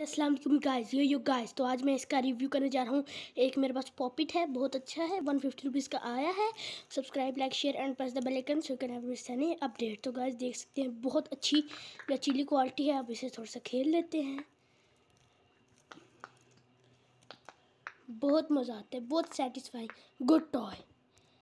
and अस्सलाम वालेकुम guys यो yo guys तो आज मैं इसका रिव्यू करने जा रहा हूँ एक मेरे पास पॉपिट है बहुत अच्छा है वन फिफ्टी रुपीज़ का आया है subscribe like share and press the bell icon so can miss any update तो गाइस देख सकते हैं बहुत अच्छी लचीली क्वालिटी है आप इसे थोड़ा सा खेल लेते हैं बहुत मज़ा आता है बहुत सेटिस्फाइंग गुड टॉय